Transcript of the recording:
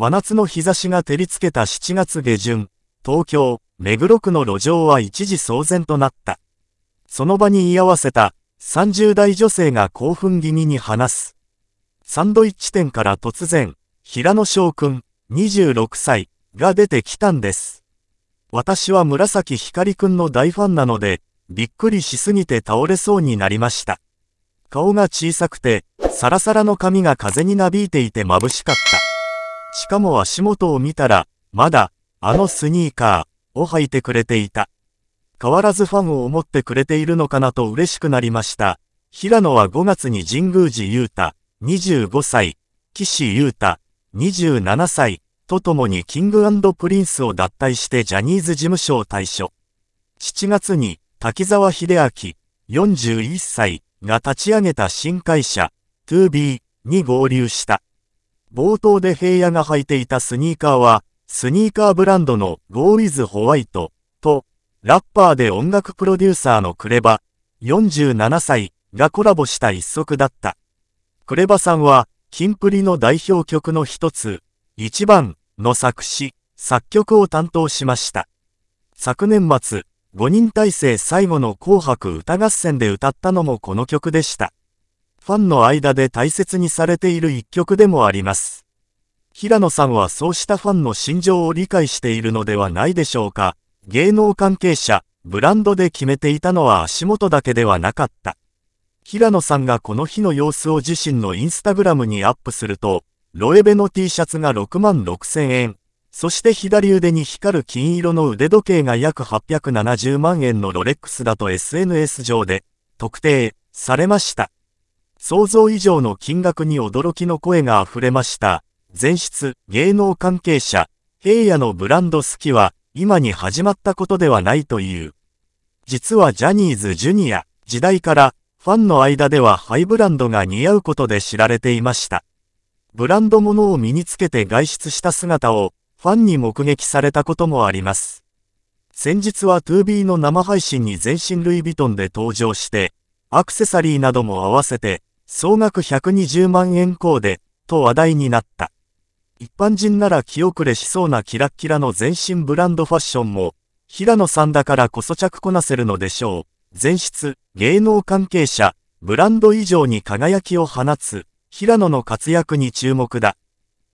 真夏の日差しが照りつけた7月下旬、東京、目黒区の路上は一時騒然となった。その場に居合わせた30代女性が興奮気味に話す。サンドイッチ店から突然、平野翔くん、26歳、が出てきたんです。私は紫光くんの大ファンなので、びっくりしすぎて倒れそうになりました。顔が小さくて、サラサラの髪が風になびいていて眩しかった。しかも足元を見たら、まだ、あのスニーカーを履いてくれていた。変わらずファンを思ってくれているのかなと嬉しくなりました。平野は5月に神宮寺雄太、25歳、岸優太、27歳、とともにキングプリンスを脱退してジャニーズ事務所を退所。7月に、滝沢秀明、41歳、が立ち上げた新会社、2B に合流した。冒頭で平野が履いていたスニーカーは、スニーカーブランドの Go イ i ホ h イト i t と、ラッパーで音楽プロデューサーのクレバ、47歳がコラボした一足だった。クレバさんは、キンプリの代表曲の一つ、一番の作詞、作曲を担当しました。昨年末、5人体制最後の紅白歌合戦で歌ったのもこの曲でした。ファンの間で大切にされている一曲でもあります。平野さんはそうしたファンの心情を理解しているのではないでしょうか。芸能関係者、ブランドで決めていたのは足元だけではなかった。平野さんがこの日の様子を自身のインスタグラムにアップすると、ロエベの T シャツが6万6千円、そして左腕に光る金色の腕時計が約870万円のロレックスだと SNS 上で特定されました。想像以上の金額に驚きの声が溢れました。前室、芸能関係者、平野のブランド好きは、今に始まったことではないという。実はジャニーズジュニア時代からファンの間ではハイブランドが似合うことで知られていました。ブランド物を身につけて外出した姿をファンに目撃されたこともあります。先日は 2B の生配信に全身ルイ・ヴィトンで登場して、アクセサリーなども合わせて総額120万円高で、と話題になった。一般人なら気遅れしそうなキラッキラの全身ブランドファッションも、平野さんだからこそ着こなせるのでしょう。前室、芸能関係者、ブランド以上に輝きを放つ、平野の活躍に注目だ。